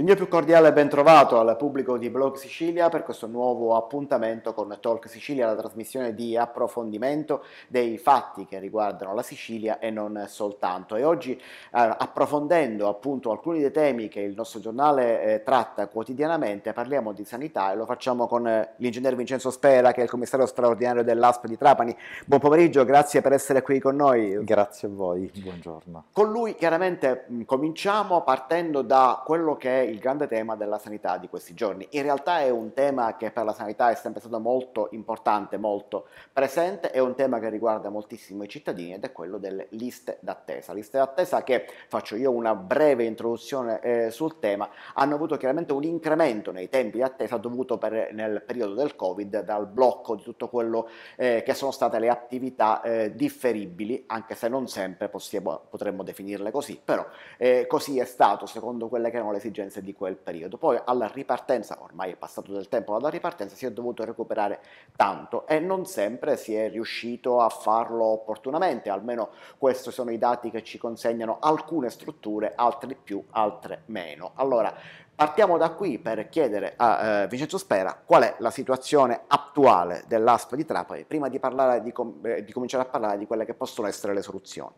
Il mio più cordiale bentrovato al pubblico di Blog Sicilia per questo nuovo appuntamento con Talk Sicilia, la trasmissione di approfondimento dei fatti che riguardano la Sicilia e non soltanto. E oggi eh, approfondendo appunto alcuni dei temi che il nostro giornale eh, tratta quotidianamente, parliamo di sanità e lo facciamo con eh, l'ingegner Vincenzo Spera che è il commissario straordinario dell'ASP di Trapani. Buon pomeriggio, grazie per essere qui con noi. Grazie a voi, buongiorno. Con lui chiaramente mh, cominciamo partendo da quello che è il grande tema della sanità di questi giorni. In realtà è un tema che per la sanità è sempre stato molto importante, molto presente, è un tema che riguarda moltissimo i cittadini ed è quello delle liste d'attesa. Liste d'attesa che, faccio io una breve introduzione eh, sul tema, hanno avuto chiaramente un incremento nei tempi di attesa dovuto per, nel periodo del Covid dal blocco di tutto quello eh, che sono state le attività eh, differibili, anche se non sempre possiamo, potremmo definirle così, però eh, così è stato secondo quelle che erano le esigenze esigenze di quel periodo. Poi alla ripartenza, ormai è passato del tempo alla ripartenza, si è dovuto recuperare tanto e non sempre si è riuscito a farlo opportunamente, almeno questi sono i dati che ci consegnano alcune strutture, altre più, altre meno. Allora, Partiamo da qui per chiedere a eh, Vincenzo Spera qual è la situazione attuale dell'ASP di Trapani prima di, com eh, di cominciare a parlare di quelle che possono essere le soluzioni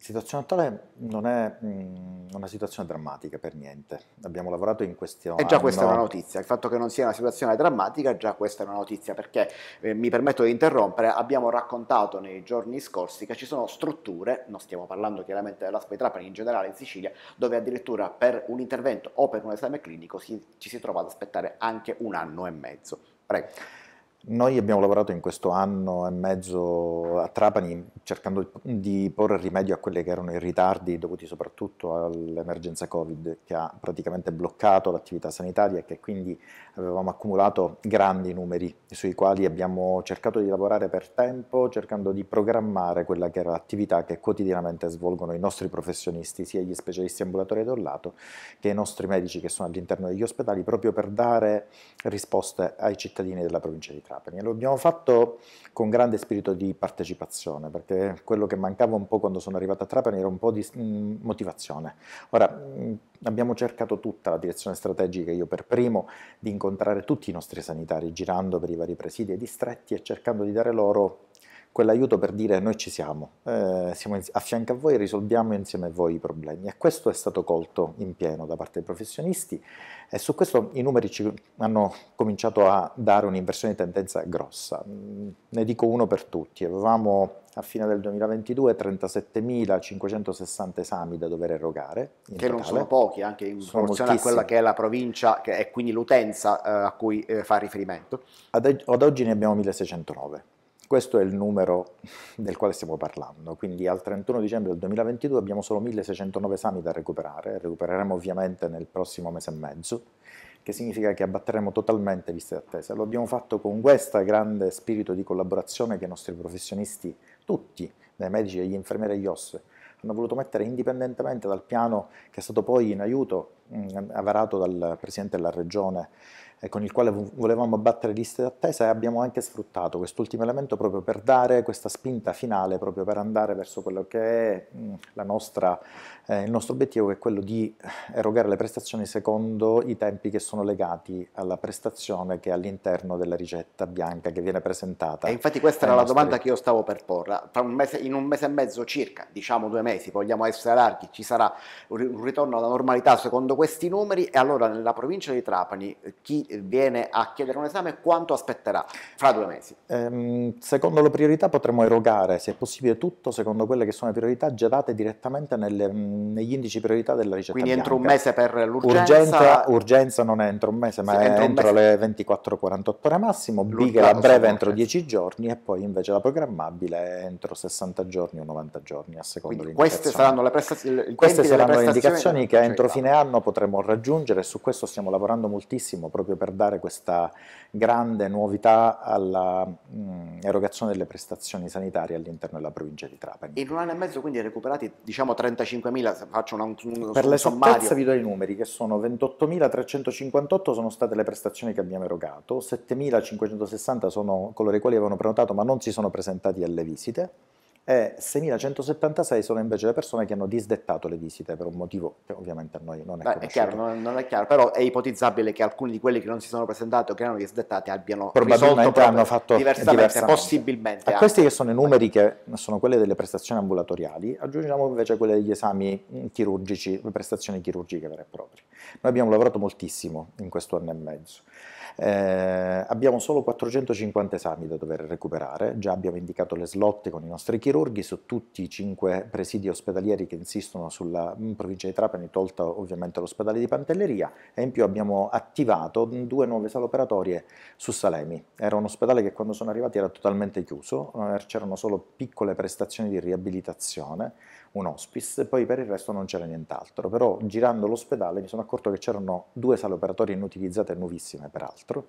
situazione attuale non è mh, mm, una situazione drammatica per niente. Abbiamo lavorato in questi anni. E già questa è una notizia. Il fatto che non sia una situazione drammatica, già questa è una notizia, perché eh, mi permetto di interrompere. Abbiamo raccontato nei giorni scorsi che ci sono strutture, non stiamo parlando chiaramente dell'ASPE Trapani in generale in Sicilia, dove addirittura per un intervento o per un esame clinico si, ci si trova ad aspettare anche un anno e mezzo. Prego. Noi abbiamo lavorato in questo anno e mezzo a Trapani cercando di porre rimedio a quelli che erano i ritardi dovuti soprattutto all'emergenza Covid che ha praticamente bloccato l'attività sanitaria e che quindi avevamo accumulato grandi numeri sui quali abbiamo cercato di lavorare per tempo cercando di programmare quella che era l'attività che quotidianamente svolgono i nostri professionisti, sia gli specialisti ambulatori da un lato che i nostri medici che sono all'interno degli ospedali proprio per dare risposte ai cittadini della provincia di Trapani. Trapani e lo abbiamo fatto con grande spirito di partecipazione perché quello che mancava un po' quando sono arrivato a Trapani era un po' di mm, motivazione. Ora mm, abbiamo cercato tutta la direzione strategica, io per primo, di incontrare tutti i nostri sanitari girando per i vari presidi e distretti e cercando di dare loro quell'aiuto per dire noi ci siamo, eh, siamo a fianco a voi, risolviamo insieme a voi i problemi. E questo è stato colto in pieno da parte dei professionisti e su questo i numeri ci hanno cominciato a dare un'inversione di tendenza grossa. Mm, ne dico uno per tutti, avevamo a fine del 2022 37.560 esami da dover erogare. che totale. non sono pochi, anche in sono proporzione moltissimi. a quella che è la provincia e quindi l'utenza eh, a cui eh, fa riferimento. Ad, ad oggi ne abbiamo 1.609 questo è il numero del quale stiamo parlando, quindi al 31 dicembre del 2022 abbiamo solo 1609 esami da recuperare, recupereremo ovviamente nel prossimo mese e mezzo, che significa che abbatteremo totalmente liste d'attesa. Lo abbiamo fatto con questo grande spirito di collaborazione che i nostri professionisti, tutti, dai medici agli infermieri agli OS, hanno voluto mettere indipendentemente dal piano che è stato poi in aiuto, mh, mm, avverato dal Presidente della Regione con il quale volevamo abbattere liste d'attesa e abbiamo anche sfruttato quest'ultimo elemento proprio per dare questa spinta finale, proprio per andare verso quello che è mm, nostra, eh, il nostro obiettivo, che è quello di erogare le prestazioni secondo i tempi che sono legati alla prestazione che è all'interno della ricetta bianca che viene presentata. E infatti questa era la domanda che io stavo per porre. Tra un mese, in un mese e mezzo circa, diciamo due mesi, vogliamo essere larghi, ci sarà un ritorno alla normalità secondo questi numeri e allora nella provincia di Trapani eh, chi viene a chiedere un esame quanto aspetterà fra due mesi? Ehm, secondo le priorità potremo erogare, se possibile, tutto secondo quelle che sono le priorità già date direttamente nelle, mm, negli indici priorità della ricerca. Quindi bianca. entro un mese per l'urgenza? Urgenza, urgenza, non è entro un mese, ma sì, è entro, mese. le 24-48 ore massimo, a breve entro 10 giorni e poi invece la programmabile entro 60 giorni o 90 giorni a seconda di queste saranno le, prestazioni? queste saranno le indicazioni che entro fine anno potremo raggiungere e su questo stiamo lavorando moltissimo proprio per dare questa grande novità all'erogazione mm, delle prestazioni sanitarie all'interno della provincia di Trapani. In un anno e mezzo quindi recuperati diciamo 35.000, faccio una, un, un Per l'esattezza vi do i numeri che sono 28.358 sono state le prestazioni che abbiamo erogato, 7.560 sono coloro i quali avevano prenotato ma non si sono presentati alle visite, e eh, 6.176 sono invece le persone che hanno disdettato le visite per un motivo che ovviamente a noi non è, Beh, è chiaro. Non, non, è chiaro, però è ipotizzabile che alcuni di quelli che non si sono presentati o che erano disdettati abbiano probabilmente hanno fatto diversamente, diversamente. possibilmente. A anche. questi che sono i numeri che sono quelli delle prestazioni ambulatoriali, aggiungiamo invece quelli degli esami chirurgici, le prestazioni chirurgiche vere e proprie. Noi abbiamo lavorato moltissimo in questo anno e mezzo. Eh, abbiamo solo 450 esami da dover recuperare, già abbiamo indicato le slot con i nostri chirurghi su tutti i 5 presidi ospedalieri che insistono sulla provincia di Trapani, tolta ovviamente l'ospedale di Pantelleria e in più abbiamo attivato due nuove sale operatorie su Salemi. Era un ospedale che quando sono arrivati era totalmente chiuso, eh, c'erano solo piccole prestazioni di riabilitazione, un hospice, poi per il resto non c'era nient'altro, però girando l'ospedale mi sono accorto che c'erano due sale operatorie inutilizzate nuovissime peraltro altro.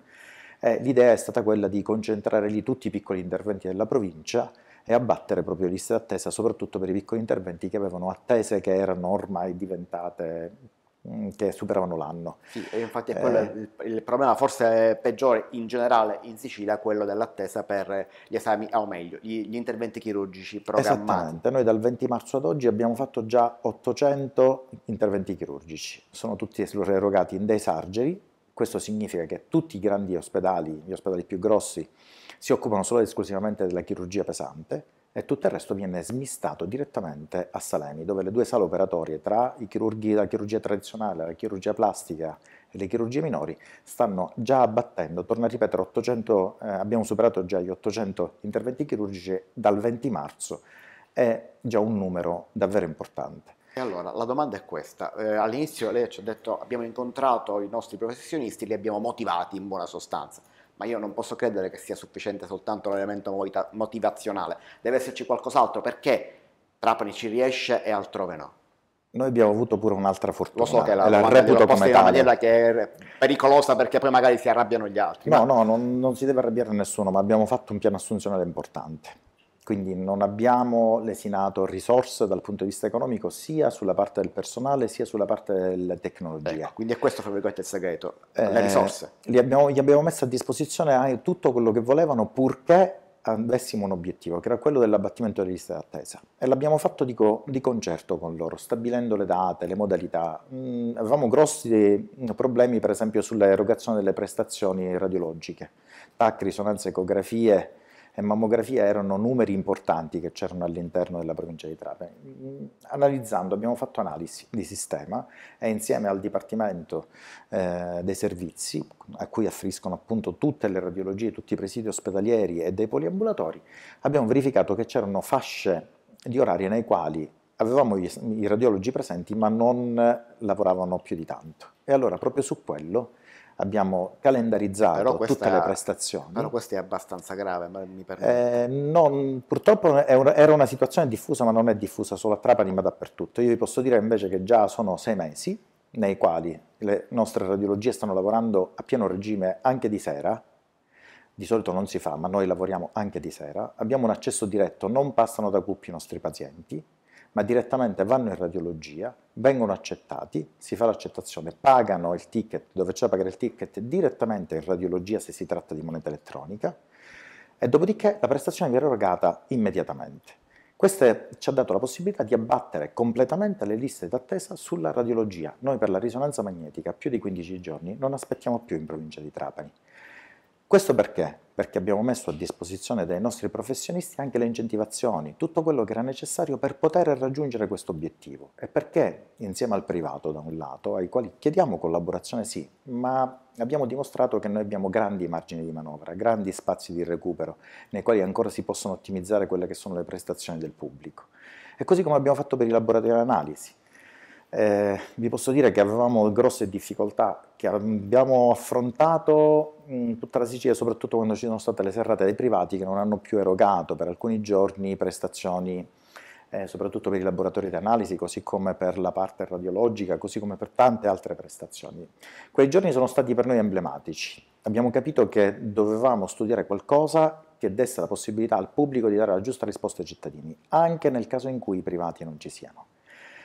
Eh, l'idea è stata quella di concentrare lì tutti i piccoli interventi della provincia e abbattere proprio liste d'attesa, soprattutto per i piccoli interventi che avevano attese che erano ormai diventate mm, che superavano l'anno. Sì, e infatti è eh, quello, eh, il, il, problema forse peggiore in generale in Sicilia è quello dell'attesa per gli esami, o meglio, gli, gli interventi chirurgici programmati. Esattamente, noi dal 20 marzo ad oggi abbiamo fatto già 800 interventi chirurgici, sono tutti erogati in dei sargeri, questo significa che tutti i grandi ospedali, gli ospedali più grossi, si occupano solo ed esclusivamente della chirurgia pesante e tutto il resto viene smistato direttamente a Salemi, dove le due sale operatorie tra chirurghi, la chirurgia tradizionale, la chirurgia plastica e le chirurgie minori stanno già abbattendo, torno a ripetere, 800, eh, abbiamo superato già gli 800 interventi chirurgici dal 20 marzo, è già un numero davvero importante. E allora la domanda è questa, eh, all'inizio lei ci ha detto abbiamo incontrato i nostri professionisti, li abbiamo motivati in buona sostanza, ma io non posso credere che sia sufficiente soltanto l'elemento motivazionale, deve esserci qualcos'altro perché Trapani ci riesce e altrove no. Noi abbiamo avuto pure un'altra fortuna. Lo so che la, la reputo come in una maniera che è pericolosa perché poi magari si arrabbiano gli altri. No, ma... no, non, non si deve arrabbiare nessuno, ma abbiamo fatto un piano assunzionale importante quindi non abbiamo lesinato risorse dal punto di vista economico sia sulla parte del personale sia sulla parte della tecnologia. Ecco, quindi è questo, fra il segreto, eh, le risorse. Li abbiamo, gli abbiamo messo a disposizione tutto quello che volevano purché avessimo un obiettivo, che era quello dell'abbattimento delle liste d'attesa. E l'abbiamo fatto di, co di, concerto con loro, stabilendo le date, le modalità. Mm, avevamo grossi mm, problemi, per esempio, sull'erogazione delle prestazioni radiologiche, TAC, risonanze, ecografie, e mammografia erano numeri importanti che c'erano all'interno della provincia di Trapani. Mm, analizzando, abbiamo fatto analisi di sistema e insieme al Dipartimento eh, dei Servizi, a cui afferiscono appunto tutte le radiologie, tutti i presidi ospedalieri e dei poliambulatori, abbiamo verificato che c'erano fasce di orari nei quali avevamo i radiologi presenti ma non lavoravano più di tanto. E allora proprio su quello abbiamo calendarizzato questa, tutte le prestazioni. Però questo è abbastanza grave, mi permette. Eh, non, purtroppo era una situazione diffusa, ma non è diffusa solo a Trapani, ma dappertutto. Io vi posso dire invece che già sono sei mesi nei quali le nostre radiologie stanno lavorando a pieno regime anche di sera, di solito non si fa, ma noi lavoriamo anche di sera, abbiamo un accesso diretto, non passano da CUP i nostri pazienti, ma direttamente vanno in radiologia, vengono accettati, si fa l'accettazione, pagano il ticket dove c'è da pagare il ticket direttamente in radiologia se si tratta di moneta elettronica e dopodiché la prestazione viene erogata immediatamente. Questo ci ha dato la possibilità di abbattere completamente le liste d'attesa sulla radiologia. Noi per la risonanza magnetica più di 15 giorni non aspettiamo più in provincia di Trapani. Questo perché? Perché abbiamo messo a disposizione dei nostri professionisti anche le incentivazioni, tutto quello che era necessario per poter raggiungere questo obiettivo e perché insieme al privato da un lato, ai quali chiediamo collaborazione sì, ma abbiamo dimostrato che noi abbiamo grandi margini di manovra, grandi spazi di recupero nei quali ancora si possono ottimizzare quelle che sono le prestazioni del pubblico. E così come abbiamo fatto per i laboratori analisi, eh, vi posso dire che avevamo grosse difficoltà, che abbiamo affrontato in mm, tutta la Sicilia, soprattutto quando ci sono state le serrate dei privati che non hanno più erogato per alcuni giorni prestazioni, eh, soprattutto per i laboratori di analisi, così come per la parte radiologica, così come per tante altre prestazioni. Quei giorni sono stati per noi emblematici. Abbiamo capito che dovevamo studiare qualcosa che desse la possibilità al pubblico di dare la giusta risposta ai cittadini, anche nel caso in cui i privati non ci siano.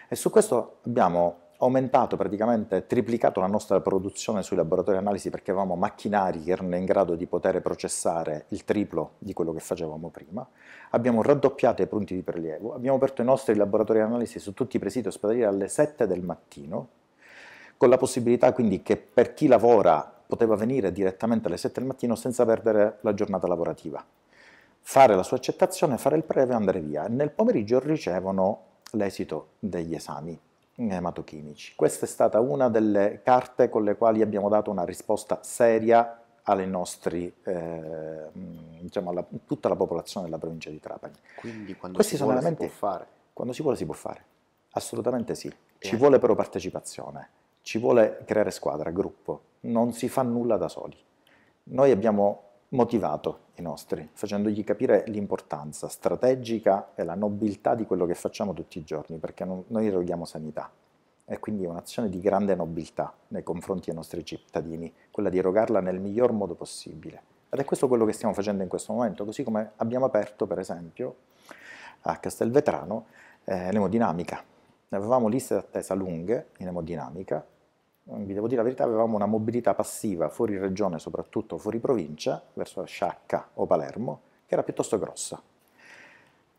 E su questo abbiamo aumentato, praticamente triplicato la nostra produzione sui laboratori analisi perché avevamo macchinari che erano in grado di poter processare il triplo di quello che facevamo prima, abbiamo raddoppiato i punti di prelievo, abbiamo aperto i nostri laboratori analisi su tutti i presidi ospedalieri alle 7 del mattino, con la possibilità quindi che per chi lavora poteva venire direttamente alle 7 del mattino senza perdere la giornata lavorativa, fare la sua accettazione, fare il previo e andare via. Nel pomeriggio ricevono l'esito degli esami ematochimici. Questa è stata una delle carte con le quali abbiamo dato una risposta seria alle nostri, eh, diciamo, alla, tutta la popolazione della provincia di Trapani. Quindi quando Questi si vuole si può fare? Quando si vuole si può fare, assolutamente sì. Ci eh. vuole però partecipazione, ci vuole creare squadra, gruppo, non si fa nulla da soli. Noi abbiamo motivato i nostri, facendogli capire l'importanza strategica e la nobiltà di quello che facciamo tutti i giorni, perché non, noi eroghiamo sanità e quindi è un'azione di grande nobiltà nei confronti dei nostri cittadini, quella di erogarla nel miglior modo possibile. Ed è questo quello che stiamo facendo in questo momento, così come abbiamo aperto per esempio a Castelvetrano eh, l'emodinamica. Avevamo liste d'attesa lunghe in emodinamica eh, vi devo dire la verità, avevamo una mobilità passiva fuori regione, soprattutto fuori provincia, verso Sciacca o Palermo, che era piuttosto grossa.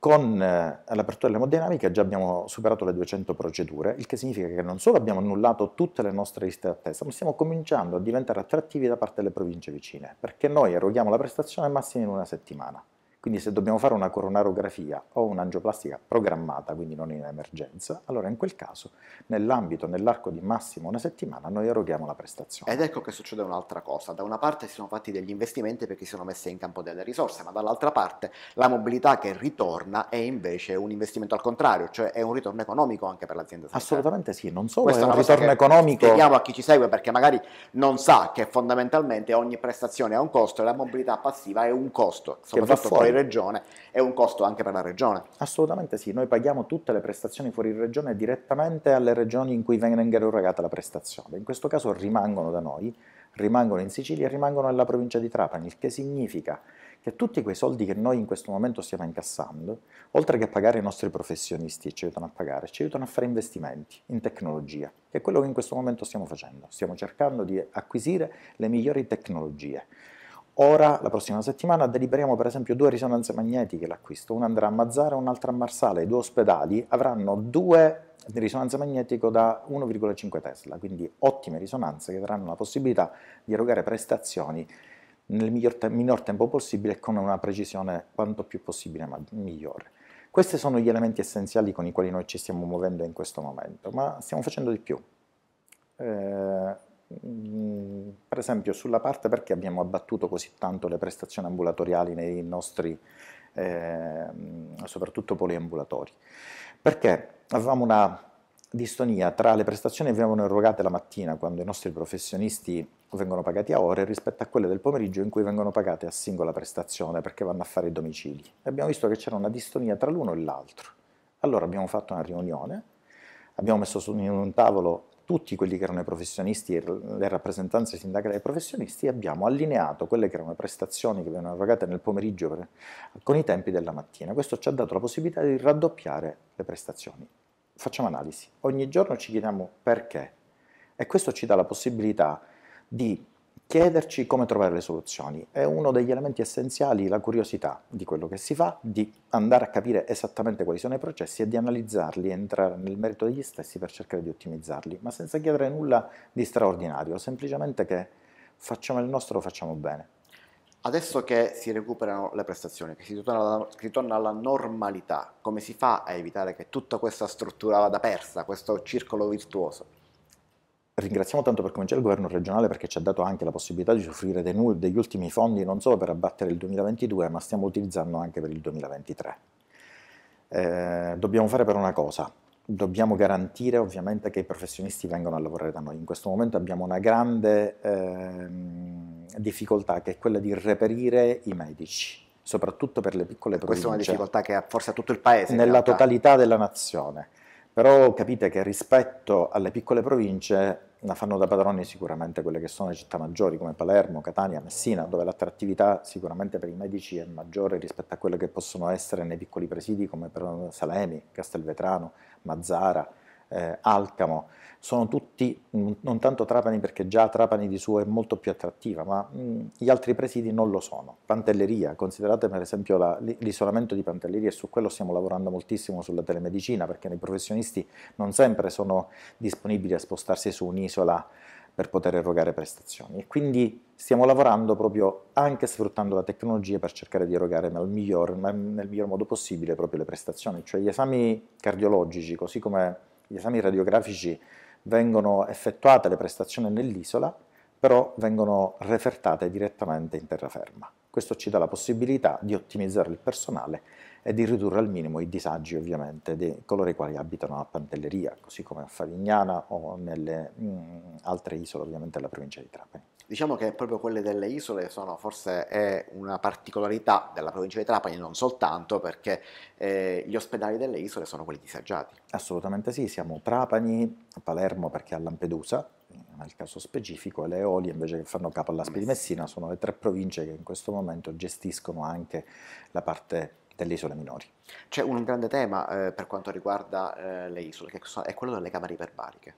Con eh, l'apertura dell'emodinamica già abbiamo superato le 200 procedure, il che significa che non solo abbiamo annullato tutte le nostre liste d'attesa, ma stiamo cominciando a diventare attrattivi da parte delle province vicine, perché noi eroghiamo la prestazione massima in una settimana. Quindi se dobbiamo fare una coronarografia o un'angioplastica programmata, quindi non in emergenza, allora in quel caso nell'ambito, nell'arco di massimo una settimana, noi eroghiamo la prestazione. Ed ecco che succede un'altra cosa. Da una parte si sono fatti degli investimenti perché si sono messe in campo delle risorse, ma dall'altra parte la mobilità che ritorna è invece un investimento al contrario, cioè è un ritorno economico anche per l'azienda sanitaria. Assolutamente sì, non solo Questa è un ritorno economico. Spieghiamo a chi ci segue perché magari non sa che fondamentalmente ogni prestazione ha un costo e la mobilità passiva è un costo, soprattutto che va fuori regione è un costo anche per la regione. Assolutamente sì, noi paghiamo tutte le prestazioni fuori regione direttamente alle regioni in cui venga erogata la prestazione. In questo caso rimangono da noi, rimangono in Sicilia e rimangono nella provincia di Trapani, il che significa che tutti quei soldi che noi in questo momento stiamo incassando, oltre che a pagare i nostri professionisti, e ci aiutano a pagare, ci aiutano a fare investimenti in tecnologia, che è quello che in questo momento stiamo facendo. Stiamo cercando di acquisire le migliori tecnologie. Ora, la prossima settimana, deliberiamo per esempio due risonanze magnetiche l'acquisto, una andrà a Mazzara e un'altra a Marsale. i due ospedali avranno due risonanze magnetiche da 1,5 Tesla, quindi ottime risonanze che daranno la possibilità di erogare prestazioni nel miglior te minor tempo possibile e con una precisione quanto più possibile ma migliore. Questi sono gli elementi essenziali con i quali noi ci stiamo muovendo in questo momento, ma stiamo facendo di più. Eh, Mm, per esempio sulla parte perché abbiamo abbattuto così tanto le prestazioni ambulatoriali nei nostri, eh, soprattutto poliambulatori, perché avevamo una distonia tra le prestazioni che venivano erogate la mattina quando i nostri professionisti vengono pagati a ore rispetto a quelle del pomeriggio in cui vengono pagate a singola prestazione perché vanno a fare i domicili. Abbiamo visto che c'era una distonia tra l'uno e l'altro. Allora abbiamo fatto una riunione, abbiamo messo su un tavolo tutti quelli che erano i professionisti e le rappresentanze sindacali dei professionisti abbiamo allineato quelle che erano le prestazioni che venivano erogate nel pomeriggio per, con i tempi della mattina. Questo ci ha dato la possibilità di raddoppiare le prestazioni. Facciamo analisi. Ogni giorno ci chiediamo perché e questo ci dà la possibilità di chiederci come trovare le soluzioni. È uno degli elementi essenziali la curiosità di quello che si fa, di andare a capire esattamente quali sono i processi e di analizzarli, entrare nel merito degli stessi per cercare di ottimizzarli, ma senza chiedere nulla di straordinario, semplicemente che facciamo il nostro, facciamo bene. Adesso che si recuperano le prestazioni, che si ritorna alla, si torna alla normalità, come si fa a evitare che tutta questa struttura vada persa, questo circolo virtuoso? ringraziamo tanto per cominciare il governo regionale perché ci ha dato anche la possibilità di usufruire degli ultimi fondi non solo per abbattere il 2022 ma stiamo utilizzando anche per il 2023. Eh, dobbiamo fare però una cosa, dobbiamo garantire ovviamente che i professionisti vengano a lavorare da noi. In questo momento abbiamo una grande eh, difficoltà che è quella di reperire i medici soprattutto per le piccole province. Questa è una difficoltà che ha forse tutto il paese. Nella totalità della nazione. Però capite che rispetto alle piccole province la fanno da padroni sicuramente quelle che sono le città maggiori come Palermo, Catania, Messina, dove l'attrattività sicuramente per i medici è maggiore rispetto a quelle che possono essere nei piccoli presidi come per Salemi, Castelvetrano, Mazzara, eh, Alcamo, sono tutti, non tanto Trapani perché già Trapani di suo è molto più attrattiva, ma mh, mm, gli altri presidi non lo sono. Pantelleria, considerate per esempio la, l'isolamento di Pantelleria e su quello stiamo lavorando moltissimo sulla telemedicina perché i professionisti non sempre sono disponibili a spostarsi su un'isola per poter erogare prestazioni e quindi stiamo lavorando proprio anche sfruttando la tecnologia per cercare di erogare nel miglior, nel miglior modo possibile proprio le prestazioni, cioè gli esami cardiologici, così come gli esami radiografici vengono effettuate le prestazioni nell'isola, però vengono refertate direttamente in terraferma. Questo ci dà la possibilità di ottimizzare il personale e di ridurre al minimo i disagi ovviamente di coloro i quali abitano a Pantelleria, così come a Favignana o nelle mh, mm, altre isole ovviamente della provincia di Trapani. Diciamo che proprio quelle delle isole sono forse è una particolarità della provincia di Trapani, non soltanto perché eh, gli ospedali delle isole sono quelli disagiati. Assolutamente sì, siamo Trapani, Palermo perché a Lampedusa, nel caso specifico, e le Eolie invece che fanno capo all'Aspi di Messina sono le tre province che in questo momento gestiscono anche la parte delle isole minori. C'è un grande tema eh, per quanto riguarda eh, le isole, che è quello delle camere iperbariche.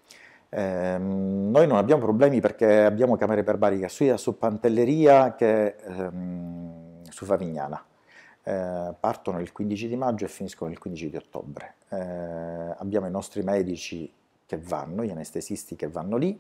Eh, noi non abbiamo problemi perché abbiamo camere per barica sia su Pantelleria che ehm, su Favignana. Eh, partono il 15 di maggio e finiscono il 15 di ottobre. Eh, abbiamo i nostri medici che vanno, gli anestesisti che vanno lì,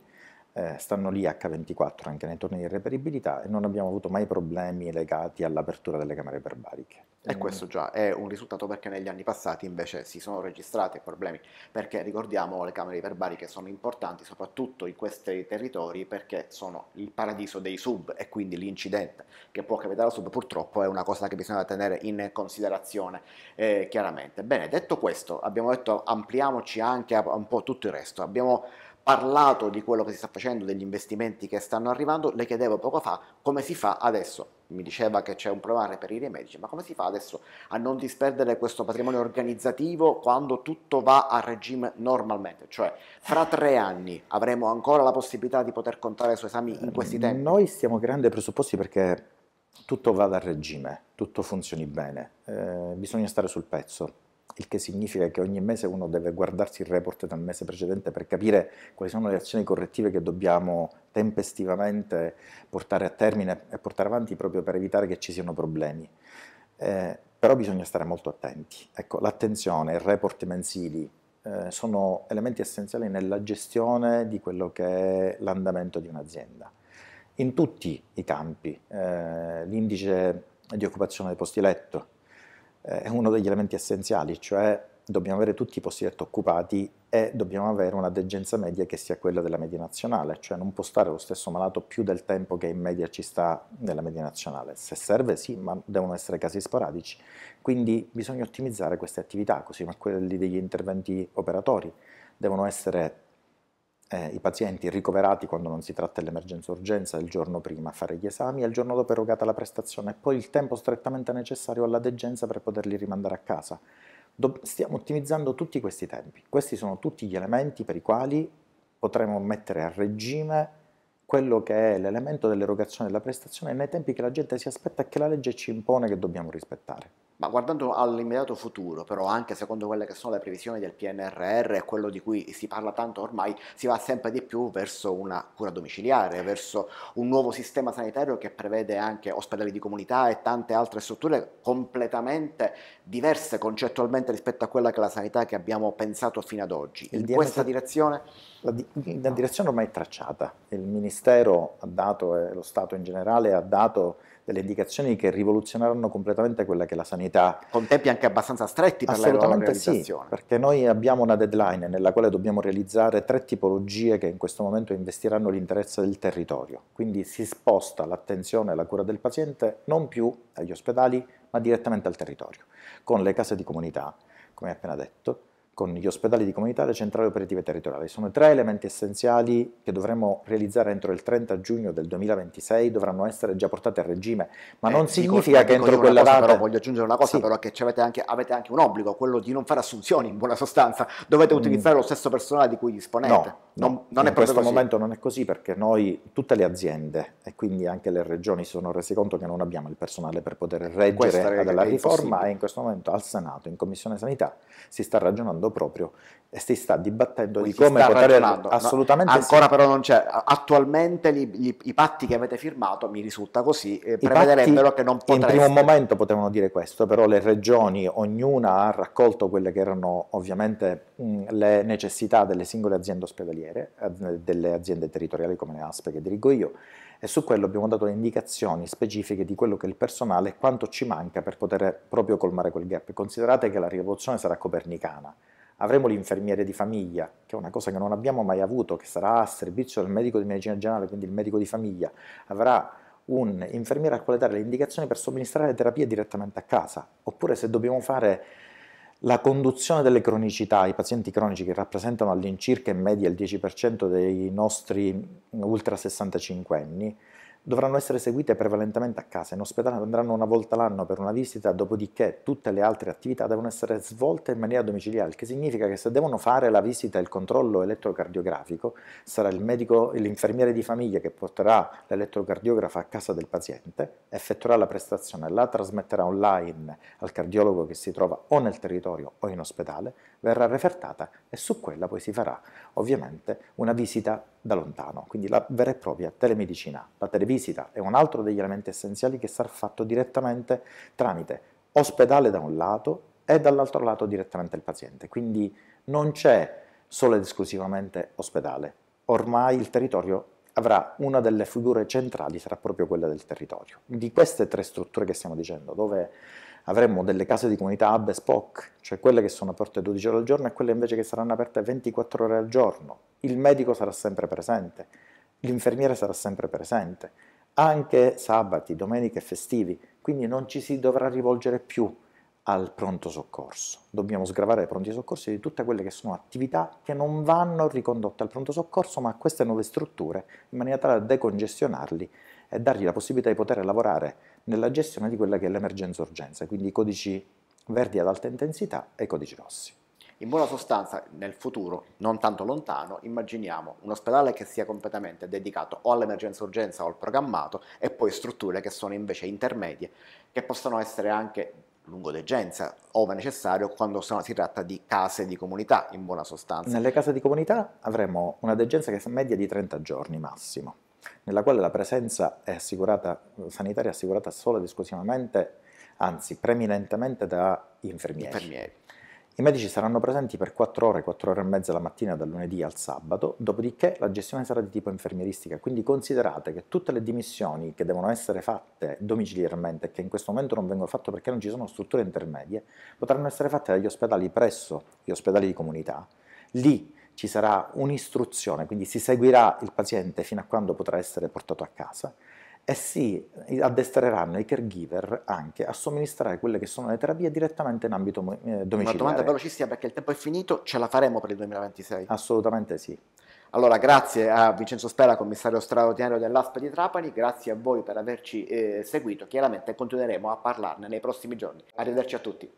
eh, stanno lì H24 anche nei torni di reperibilità e non abbiamo avuto mai problemi legati all'apertura delle camere barbariche. E questo già è un risultato perché negli anni passati invece si sono registrati problemi, perché ricordiamo le camere iperbariche sono importanti soprattutto in questi territori perché sono il paradiso dei sub e quindi l'incidente che può capitare al sub purtroppo è una cosa che bisogna tenere in considerazione eh, chiaramente. Bene, detto questo abbiamo detto ampliamoci anche a un po' tutto il resto, abbiamo parlato di quello che si sta facendo, degli investimenti che stanno arrivando, le chiedevo poco fa come si fa adesso mi diceva che c'è un problema a reperire i medici, ma come si fa adesso a non disperdere questo patrimonio organizzativo quando tutto va a regime normalmente? Cioè, fra tre anni avremo ancora la possibilità di poter contare su esami in questi tempi? Noi stiamo creando i presupposti perché tutto vada a regime, tutto funzioni bene, eh, bisogna stare sul pezzo il che significa che ogni mese uno deve guardarsi il report del mese precedente per capire quali sono le azioni correttive che dobbiamo tempestivamente portare a termine e portare avanti proprio per evitare che ci siano problemi. Eh, però bisogna stare molto attenti. Ecco, l'attenzione, i report mensili eh, sono elementi essenziali nella gestione di quello che è l'andamento di un'azienda. In tutti i campi, eh, l'indice di occupazione dei posti letto, eh, è uno degli elementi essenziali, cioè dobbiamo avere tutti i posti letto occupati e dobbiamo avere una degenza media che sia quella della media nazionale, cioè non può stare lo stesso malato più del tempo che in media ci sta nella media nazionale. Se serve sì, ma devono essere casi sporadici. Quindi bisogna ottimizzare queste attività, così come quelli degli interventi operatori. Devono essere eh, i pazienti ricoverati quando non si tratta dell'emergenza urgenza il giorno prima a fare gli esami e il giorno dopo erogata la prestazione e poi il tempo strettamente necessario alla degenza per poterli rimandare a casa. Do stiamo ottimizzando tutti questi tempi. Questi sono tutti gli elementi per i quali potremo mettere a regime quello che è l'elemento dell'erogazione della prestazione nei tempi che la gente si aspetta e che la legge ci impone che dobbiamo rispettare. Ma guardando all'immediato futuro, però, anche secondo quelle che sono le previsioni del PNRR e quello di cui si parla tanto ormai, si va sempre di più verso una cura domiciliare, verso un nuovo sistema sanitario che prevede anche ospedali di comunità e tante altre strutture completamente diverse concettualmente rispetto a quella che è la sanità che abbiamo pensato fino ad oggi. In DMC... questa direzione? La, di... la direzione ormai è tracciata. Il Ministero ha dato, e lo Stato in generale ha dato delle indicazioni che rivoluzioneranno completamente quella che è la sanità. Con tempi anche abbastanza stretti per la loro realizzazione. Sì, perché noi abbiamo una deadline nella quale dobbiamo realizzare tre tipologie che in questo momento investiranno l'interesse del territorio. Quindi si sposta l'attenzione e la cura del paziente non più agli ospedali, ma direttamente al territorio, con le case di comunità, come appena detto, con gli ospedali di comunità e le centrali operative territoriali. Sono tre elementi essenziali che dovremmo realizzare entro il 30 giugno del 2026, dovranno essere già portate a regime, ma eh, non significa che entro quella data... Però voglio aggiungere una cosa, sì. però che avete anche, avete anche, un obbligo, quello di non fare assunzioni in buona sostanza, dovete mm. utilizzare mm. lo stesso personale di cui disponete. No, non, no, non in questo così. momento non è così perché noi, tutte le aziende e quindi anche le regioni si sono rese conto che non abbiamo il personale per poter reggere la riforma e in questo momento al Senato, in Commissione Sanità, si sta ragionando parlando proprio e si sta dibattendo Quindi di come poter assolutamente no, ancora sì. però non c'è attualmente gli, gli, i patti che avete firmato mi risulta così eh, prevederebbero patti, che non potreste in primo momento potevano dire questo però le regioni ognuna ha raccolto quelle che erano ovviamente mh, le necessità delle singole aziende ospedaliere eh, delle aziende territoriali come le ASPE che dirigo io e su quello abbiamo dato le indicazioni specifiche di quello che è il personale e quanto ci manca per poter proprio colmare quel gap considerate che la rivoluzione sarà copernicana avremo l'infermiere di famiglia, che è una cosa che non abbiamo mai avuto, che sarà a servizio del medico di medicina generale, quindi il medico di famiglia avrà un infermiere al quale dare le indicazioni per somministrare le terapie direttamente a casa, oppure se dobbiamo fare la conduzione delle cronicità, i pazienti cronici che rappresentano all'incirca in media il 10% dei nostri ultra 65 anni, dovranno essere seguite prevalentemente a casa. In ospedale andranno una volta l'anno per una visita, dopodiché tutte le altre attività devono essere svolte in maniera domiciliare, il che significa che se devono fare la visita e il controllo elettrocardiografico, sarà il medico, l'infermiere di famiglia che porterà l'elettrocardiografo a casa del paziente, effettuerà la prestazione, la trasmetterà online al cardiologo che si trova o nel territorio o in ospedale, verrà refertata e su quella poi si farà ovviamente una visita da lontano, quindi la vera e propria telemedicina. La televisita è un altro degli elementi essenziali che sarà fatto direttamente tramite ospedale da un lato e dall'altro lato direttamente il paziente, quindi non c'è solo ed esclusivamente ospedale, ormai il territorio avrà una delle figure centrali, sarà proprio quella del territorio. Di queste tre strutture che stiamo dicendo, dove avremmo delle case di comunità hub e SPOC, cioè quelle che sono aperte 12 ore al giorno e quelle invece che saranno aperte 24 ore al giorno. Il medico sarà sempre presente, l'infermiere sarà sempre presente, anche sabati, domeniche e festivi, quindi non ci si dovrà rivolgere più al pronto soccorso. Dobbiamo sgravare i pronti soccorsi di tutte quelle che sono attività che non vanno ricondotte al pronto soccorso, ma a queste nuove strutture, in maniera tale da decongestionarli e dargli la possibilità di poter lavorare nella gestione di quella che è l'emergenza-urgenza, quindi i codici verdi ad alta intensità e i codici rossi. In buona sostanza, nel futuro, non tanto lontano, immaginiamo un ospedale che sia completamente dedicato o all'emergenza urgenza o al programmato e poi strutture che sono invece intermedie, che possono essere anche lungo degenza, ove necessario, quando si tratta di case di comunità, in buona sostanza. Nelle case di comunità avremo una degenza che è media di 30 giorni massimo nella quale la presenza è assicurata, sanitaria è assicurata solo ed esclusivamente, anzi preminentemente da infermieri. infermieri. I medici saranno presenti per 4 ore, 4 ore e mezza la mattina dal lunedì al sabato, dopodiché la gestione sarà di tipo infermieristica, quindi considerate che tutte le dimissioni che devono essere fatte domiciliarmente, che in questo momento non vengono fatte perché non ci sono strutture intermedie, potranno essere fatte dagli ospedali presso gli ospedali di comunità. Lì ci sarà un'istruzione, quindi si seguirà il paziente fino a quando potrà essere portato a casa e si addestreranno i caregiver anche a somministrare quelle che sono le terapie direttamente in ambito eh, domiciliare. Una domanda velocissima perché il tempo è finito, ce la faremo per il 2026? Assolutamente sì. Allora, grazie a Vincenzo Spera, commissario straordinario dell'ASP di Trapani, grazie a voi per averci eh, seguito, chiaramente continueremo a parlarne nei prossimi giorni. Arrivederci a tutti.